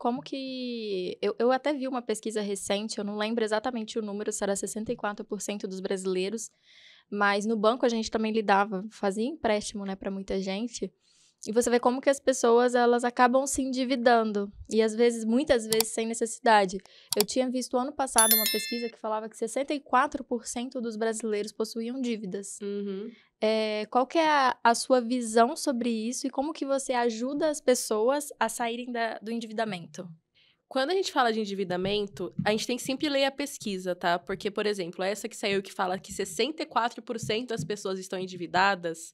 como que. Eu, eu até vi uma pesquisa recente, eu não lembro exatamente o número, se era 64% dos brasileiros, mas no banco a gente também lidava, fazia empréstimo né, para muita gente. E você vê como que as pessoas elas acabam se endividando e às vezes, muitas vezes sem necessidade. Eu tinha visto ano passado uma pesquisa que falava que 64% dos brasileiros possuíam dívidas. Uhum. É, qual que é a, a, sua visão sobre isso e como que você ajuda as pessoas a saírem da, do endividamento? Quando a gente fala de endividamento, a gente tem que sempre ler a pesquisa, tá? Porque, por exemplo, essa que saiu que fala que 64% das pessoas estão endividadas,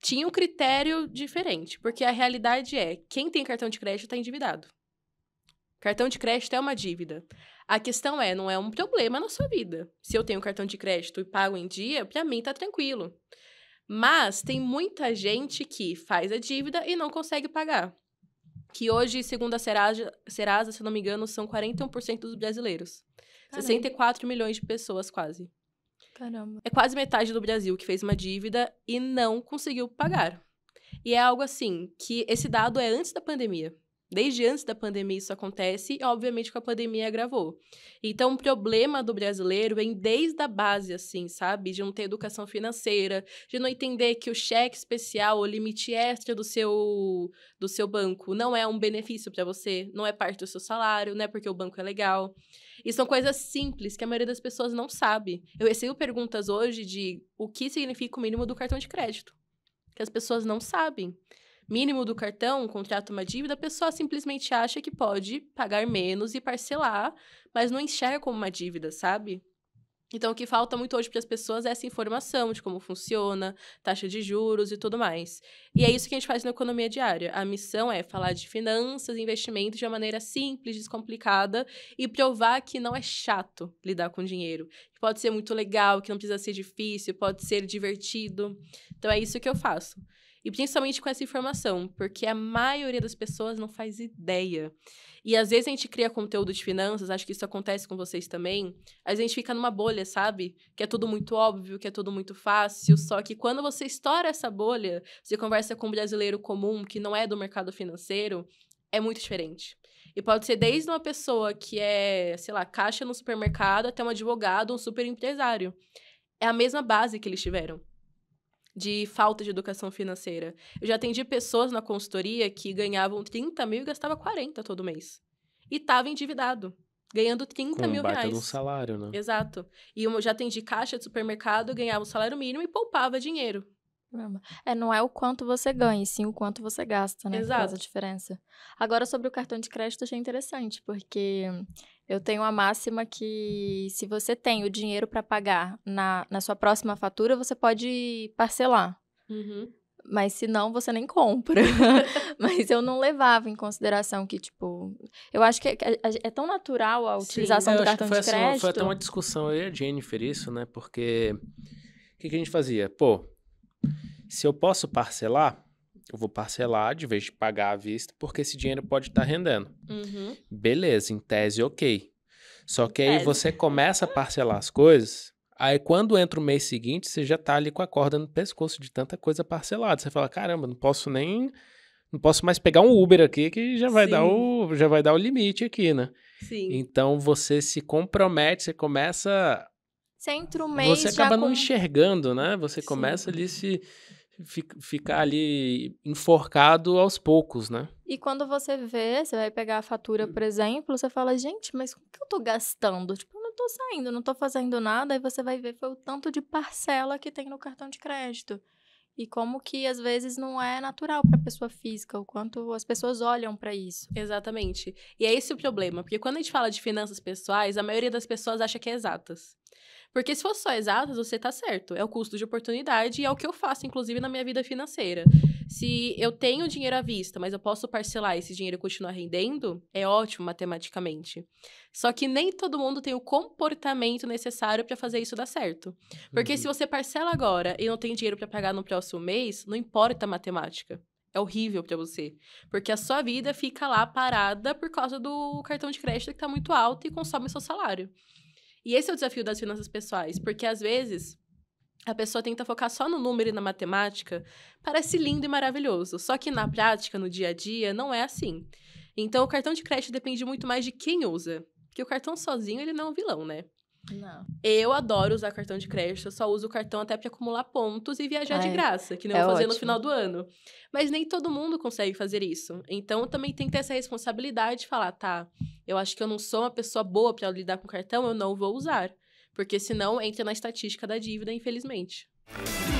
tinha um critério diferente, porque a realidade é, quem tem cartão de crédito está endividado. Cartão de crédito é uma dívida. A questão é, não é um problema na sua vida. Se eu tenho cartão de crédito e pago em dia, para mim tá tranquilo. Mas tem muita gente que faz a dívida e não consegue pagar. Que hoje, segundo a Serasa, Serasa se não me engano, são 41% dos brasileiros. Caramba. 64 milhões de pessoas quase. Caramba. É quase metade do Brasil que fez uma dívida e não conseguiu pagar. E é algo assim que esse dado é antes da pandemia. Desde antes da pandemia isso acontece e, obviamente, com a pandemia agravou. Então, o problema do brasileiro vem desde a base, assim, sabe? De não ter educação financeira, de não entender que o cheque especial, o limite extra do seu, do seu banco não é um benefício para você, não é parte do seu salário, não é porque o banco é legal. E são coisas simples que a maioria das pessoas não sabe. Eu recebo perguntas hoje de o que significa o mínimo do cartão de crédito, que as pessoas não sabem mínimo do cartão, contrata uma dívida, a pessoa simplesmente acha que pode pagar menos e parcelar, mas não enxerga como uma dívida, sabe? Então, o que falta muito hoje para as pessoas é essa informação de como funciona, taxa de juros e tudo mais. E é isso que a gente faz na economia diária. A missão é falar de finanças e investimentos de uma maneira simples, descomplicada e provar que não é chato lidar com dinheiro. Que pode ser muito legal, que não precisa ser difícil, pode ser divertido. Então, é isso que eu faço. E principalmente com essa informação, porque a maioria das pessoas não faz ideia. E às vezes a gente cria conteúdo de finanças, acho que isso acontece com vocês também. A gente fica numa bolha, sabe? Que é tudo muito óbvio, que é tudo muito fácil. Só que quando você estoura essa bolha, você conversa com um brasileiro comum que não é do mercado financeiro, é muito diferente. E pode ser desde uma pessoa que é, sei lá, caixa no supermercado até um advogado, um super empresário. É a mesma base que eles tiveram de falta de educação financeira. Eu já atendi pessoas na consultoria que ganhavam 30 mil e gastava 40 todo mês. E estava endividado, ganhando 30 mil baita reais. De um salário, né? Exato. E eu já atendi caixa de supermercado, ganhava o um salário mínimo e poupava dinheiro. É, não é o quanto você ganha, sim o quanto você gasta, né? Exato. Faz a diferença. Agora, sobre o cartão de crédito, achei interessante, porque eu tenho a máxima que se você tem o dinheiro para pagar na, na sua próxima fatura, você pode parcelar. Uhum. Mas se não, você nem compra. Mas eu não levava em consideração que, tipo. Eu acho que é, é tão natural a utilização Sim, do cartão de crédito. Assim, foi até uma discussão aí, a Jennifer, isso, né? Porque. O que, que a gente fazia? Pô, se eu posso parcelar, eu vou parcelar de vez de pagar à vista, porque esse dinheiro pode estar tá rendendo. Uhum. Beleza, em tese, ok. Só que aí você começa a parcelar as coisas, aí quando entra o mês seguinte, você já tá ali com a corda no pescoço de tanta coisa parcelada. Você fala, caramba, não posso nem não posso mais pegar um Uber aqui que já vai dar o já vai dar o limite aqui, né? Sim. Então você se compromete, você começa Centro mês Você acaba não com... enxergando, né? Você Sim. começa ali se ficar ali enforcado aos poucos, né? E quando você vê, você vai pegar a fatura, por exemplo, você fala, gente, mas o que eu tô gastando? Tipo, eu não tô saindo, não tô fazendo nada, aí você vai ver foi o tanto de parcela que tem no cartão de crédito. E como que às vezes não é natural para pessoa física, o quanto as pessoas olham para isso. Exatamente. E é esse o problema, porque quando a gente fala de finanças pessoais, a maioria das pessoas acha que é exatas. Porque se fosse só exatas, você tá certo. É o custo de oportunidade e é o que eu faço, inclusive, na minha vida financeira. Se eu tenho dinheiro à vista, mas eu posso parcelar esse dinheiro e continuar rendendo, é ótimo matematicamente. Só que nem todo mundo tem o comportamento necessário para fazer isso dar certo. Porque uhum. se você parcela agora e não tem dinheiro para pagar no próximo mês, não importa a matemática. É horrível para você. Porque a sua vida fica lá parada por causa do cartão de crédito que tá muito alto e consome seu salário. E esse é o desafio das finanças pessoais, porque às vezes a pessoa tenta focar só no número e na matemática, parece lindo e maravilhoso, só que na prática, no dia a dia, não é assim. Então, o cartão de crédito depende muito mais de quem usa, porque o cartão sozinho ele não é um vilão, né? Não. Eu adoro usar cartão de crédito, eu só uso o cartão até para acumular pontos e viajar Ai, de é. graça, que não é vou fazer ótimo. no final do ano. Mas nem todo mundo consegue fazer isso. Então também tem que ter essa responsabilidade de falar, tá, eu acho que eu não sou uma pessoa boa para lidar com cartão, eu não vou usar. Porque senão entra na estatística da dívida, infelizmente. Música